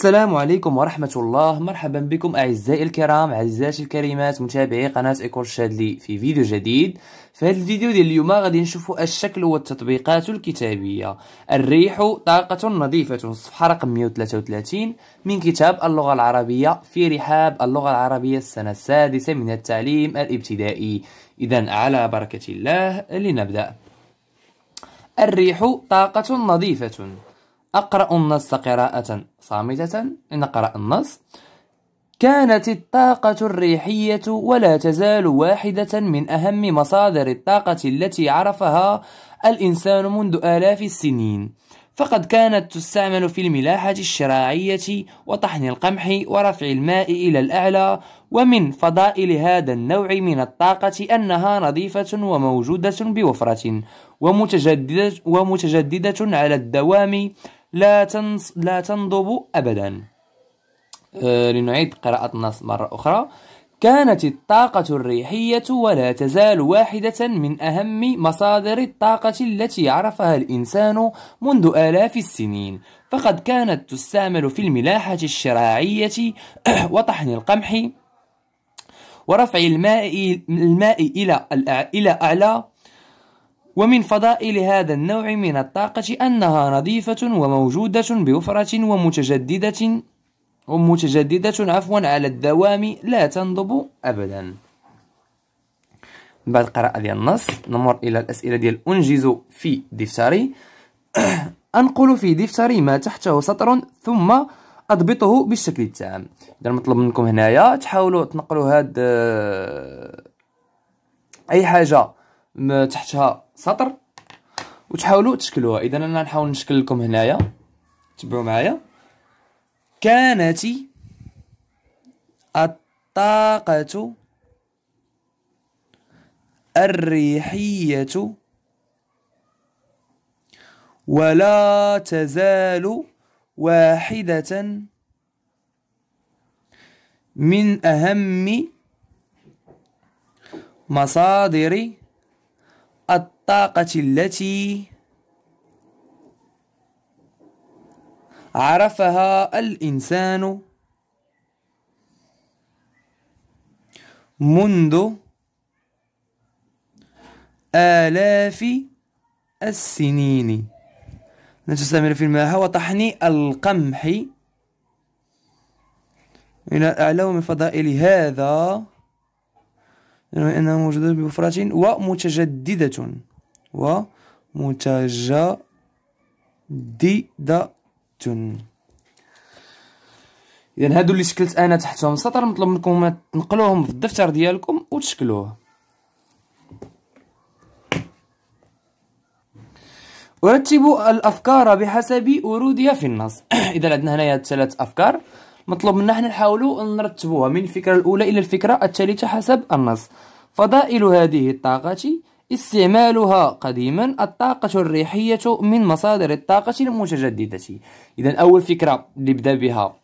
السلام عليكم ورحمة الله مرحبا بكم أعزائي الكرام أعزائي الكريمات متابعي قناة إيكول شادلي في فيديو جديد في هذا الفيديو ديال اليوم غادي نشوفوا الشكل والتطبيقات الكتابية الريح طاقة نظيفة صفحة رقم 133 من كتاب اللغة العربية في رحاب اللغة العربية السنة السادسة من التعليم الابتدائي إذا على بركة الله لنبدأ الريح طاقة نظيفة أقرأ النص قراءة صامتة نقرأ النص كانت الطاقة الريحية ولا تزال واحدة من أهم مصادر الطاقة التي عرفها الإنسان منذ آلاف السنين فقد كانت تستعمل في الملاحة الشراعية وطحن القمح ورفع الماء إلى الأعلى ومن فضائل هذا النوع من الطاقة أنها نظيفة وموجودة بوفرة ومتجددة, ومتجددة على الدوام لا تنص لا تنضب أبدا أه لنعيد قراءة النص مرة أخرى كانت الطاقة الريحية ولا تزال واحدة من أهم مصادر الطاقة التي عرفها الإنسان منذ آلاف السنين فقد كانت تستعمل في الملاحة الشراعية وطحن القمح ورفع الماء, الماء إلى, إلى أعلى ومن فضائل هذا النوع من الطاقة أنها نظيفة وموجودة بوفرة ومتجددة ومتجددة عفوا على الدوام لا تنضب أبدا بعد قراءة ديال النص نمر إلى الأسئلة ديال أنجز في دفتري أنقل في دفتري ما تحته سطر ثم أضبطه بالشكل التام إذا المطلوب منكم هنايا تحاولوا تنقلوا هاد آه، أي حاجة تحتها سطر وتحاولوا تشكلوها اذا انا نحاول نشكل لكم هنايا تبعوا معايا كانت الطاقة الريحية ولا تزال واحدة من أهم مصادر الطاقة التي عرفها الإنسان منذ آلاف السنين نستمر في الماء وطحن القمح إلى أعلى من فضائل هذا أنها موجودة بوفرة ومتجددة ومتجددة إذا هادو اللي شكلت أنا تحتهم سطر مطلوب منكم تنقلوهم في الدفتر ديالكم وتشكلوه أرتب الأفكار بحسب ورودها في النص إذا عندنا هنايا ثلاث أفكار مطلوب منا حنا نحاولوا نرتبوها من الفكره الاولى الى الفكره الثالثه حسب النص فضائل هذه الطاقه استعمالها قديما الطاقة الريحية من مصادر الطاقة المتجددة إذا أول فكرة اللي بدأ بها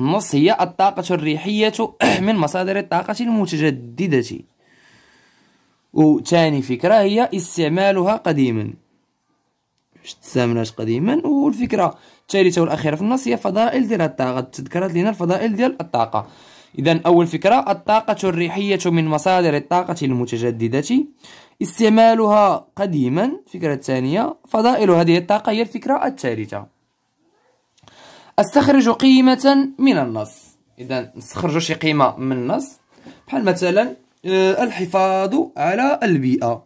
النص هي الطاقة الريحية من مصادر الطاقة المتجددة وثاني فكرة هي استعمالها قديما باش قديما والفكره الثالثه والاخيره في النص هي فضائل ديال الطاقه تذكرت لنا الفضائل ديال الطاقه اذا اول فكره الطاقه الريحيه من مصادر الطاقه المتجدده استعمالها قديما الفكره الثانيه فضائل هذه الطاقه هي الفكره الثالثه استخرج قيمه من النص اذا نستخرج شي قيمه من النص بحال مثلا آه، الحفاظ على البيئه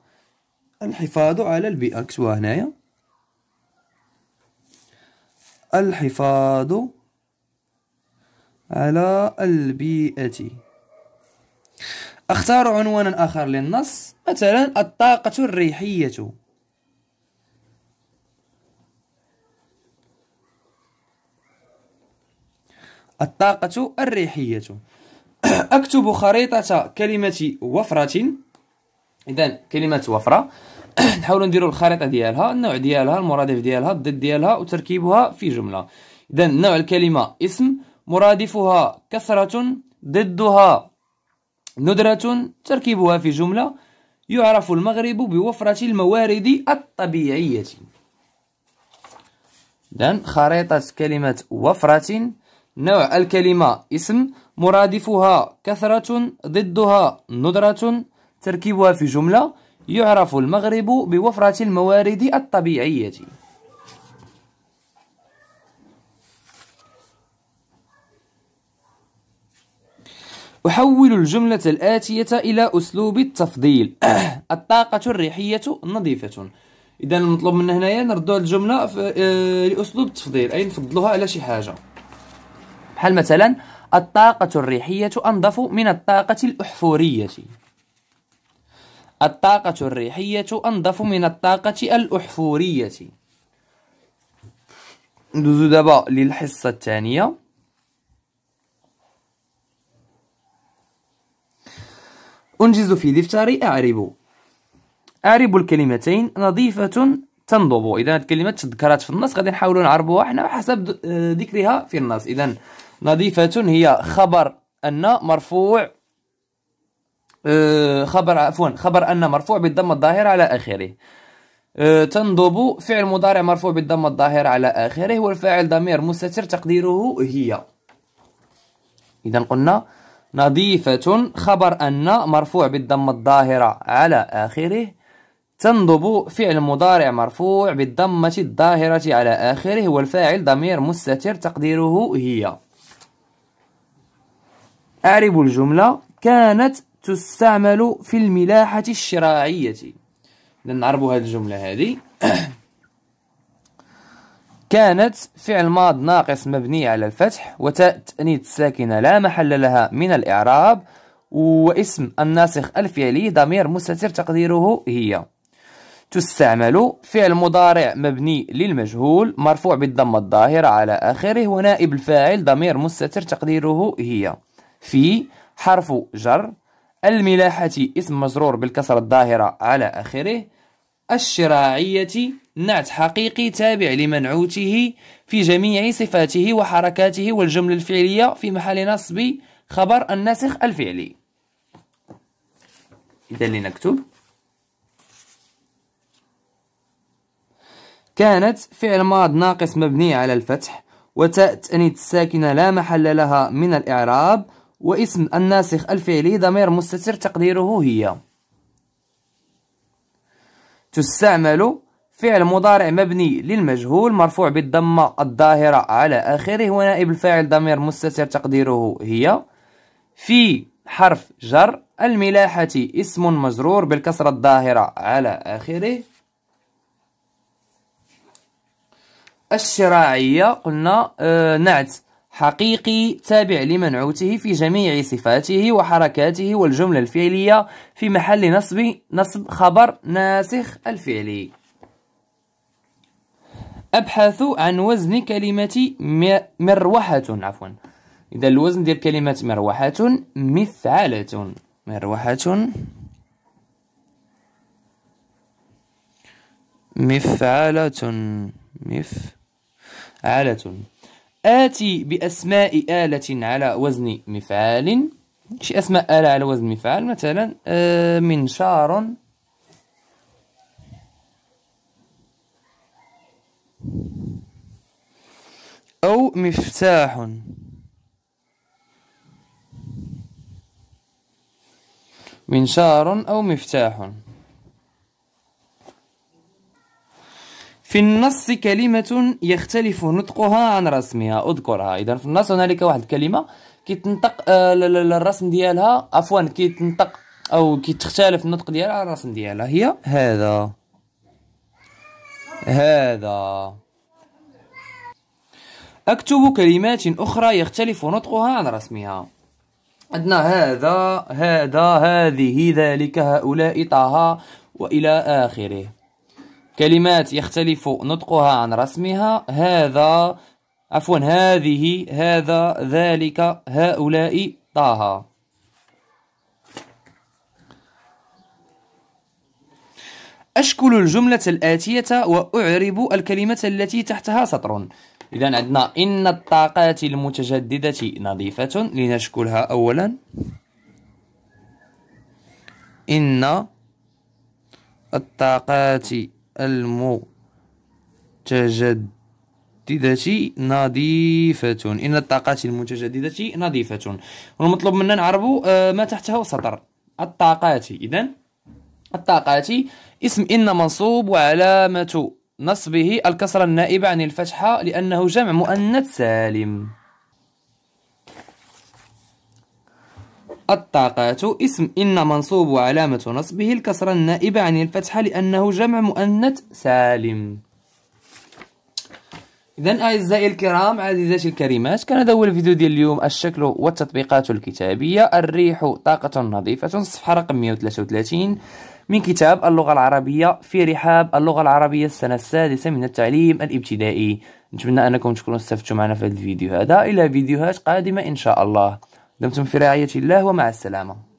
الحفاظ على البيئه كتبوها هنايا الحفاظ على البيئة اختار عنوانا آخر للنص مثلا الطاقة الريحية الطاقة الريحية أكتب خريطة كلمة وفرة إذا كلمة وفرة نحاولوا نديروا الخريطه ديالها النوع ديالها المرادف ديالها الضد ديالها وتركيبها في جمله اذا نوع الكلمه اسم مرادفها كثره ضدها ندره تركيبها في جمله يعرف المغرب بوفره الموارد الطبيعيه اذا خريطه كلمه وفره نوع الكلمه اسم مرادفها كثره ضدها ندره تركيبها في جمله يعرف المغرب بوفرة الموارد الطبيعية أحول الجملة الآتية إلى أسلوب التفضيل الطاقة الريحية نظيفة إذا المطلوب من هنايا نردوها الجملة آه، لأسلوب التفضيل أي نفضلوها على شي حاجة بحال مثلا الطاقة الريحية أنظف من الطاقة الأحفورية الطاقة الريحية أنظف من الطاقة الأحفورية ندوزو دابا للحصة الثانية أنجز في دفتري أعرب أعرب الكلمتين نظيفة تنضب إذا الكلمة تذكرت في النص غادي نحاولو نعربوها حنا حسب آه، ذكرها في النص إذا نظيفة هي خبر أن مرفوع أه، خبر عفوا خبر أن مرفوع بالضم الظاهرة على آخره أه، تنضب فعل مضارع مرفوع بالضم الظاهرة على آخره والفاعل ضمير مستتر تقديره هي إذا قلنا نظيفة خبر أن مرفوع بالضم الظاهرة على آخره تنضب فعل مضارع مرفوع بالضمة الظاهرة على آخره والفاعل ضمير مستتر تقديره هي أعرب الجملة كانت تستعمل في الملاحة الشراعية إذا هذه الجملة هذه كانت فعل ماض ناقص مبني على الفتح وتأنيث ساكنة لا محل لها من الإعراب واسم الناسخ الفعلي ضمير مستتر تقديره هي تستعمل فعل مضارع مبني للمجهول مرفوع بالضمة الظاهرة على آخره ونائب الفاعل ضمير مستتر تقديره هي في حرف جر الملاحة اسم مجرور بالكسرة الظاهرة على آخره الشراعية نعت حقيقي تابع لمنعوته في جميع صفاته وحركاته والجملة الفعلية في محل نصب خبر الناسخ الفعلي إذا لنكتب كانت فعل ماض ناقص مبني على الفتح أنيت الساكنة لا محل لها من الإعراب واسم الناسخ الفعلي ضمير مستتر تقديره هي تستعمل فعل مضارع مبني للمجهول مرفوع بالضمة الظاهرة على آخره ونائب الفاعل ضمير مستتر تقديره هي في حرف جر الملاحة اسم مجرور بالكسرة الظاهرة على آخره الشراعية قلنا آه، نعت حقيقي تابع لمنعوته في جميع صفاته وحركاته والجملة الفعلية في محل نصب نصب خبر ناسخ الفعلي أبحث عن وزن كلمة مروحة عفوا إذا الوزن ديال كلمة مروحة مثالة مروحة مفعلة مفعلة آتي بأسماء آلة على وزن مفعال شي أسماء آلة على وزن مفعال مثلا آه، منشار أو مفتاح منشار أو مفتاح في النص كلمة يختلف نطقها عن رسمها اذكرها إذا في النص هنالك واحد الكلمة كيتنطق آه، الرسم ديالها عفوا كيتنطق أو كيتختلف النطق ديالها عن الرسم ديالها هي هذا هذا أكتب كلمات أخرى يختلف نطقها عن رسمها عندنا هذا هذا هذه ذلك هؤلاء طه وإلى آخره كلمات يختلف نطقها عن رسمها هذا عفوا هذه هذا ذلك هؤلاء طه أشكل الجملة الآتية وأعرب الكلمة التي تحتها سطر إذا عندنا إن الطاقات المتجددة نظيفة لنشكلها أولا إن الطاقات المتجددة نظيفة إن الطاقات المتجددة نظيفة والمطلوب منا نعربوا آه، ما تحته سطر الطاقات إذا الطاقات اسم إن منصوب وعلامة نصبه الكسرة النائبة عن الفتحة لأنه جمع مؤنث سالم الطاقات اسم إن منصوب وعلامة نصبه الكسرة النائبة عن الفتحة لأنه جمع مؤنث سالم إذا أعزائي الكرام عزيزاتي الكريمات كان هذا هو الفيديو ديال اليوم الشكل والتطبيقات الكتابية الريح طاقة نظيفة صفحة رقم 133 من كتاب اللغة العربية في رحاب اللغة العربية السنة السادسة من التعليم الابتدائي نتمنى أنكم تكونوا استفدتم معنا في هذا الفيديو هذا إلى فيديوهات قادمة إن شاء الله دمتم في رعاية الله ومع السلامة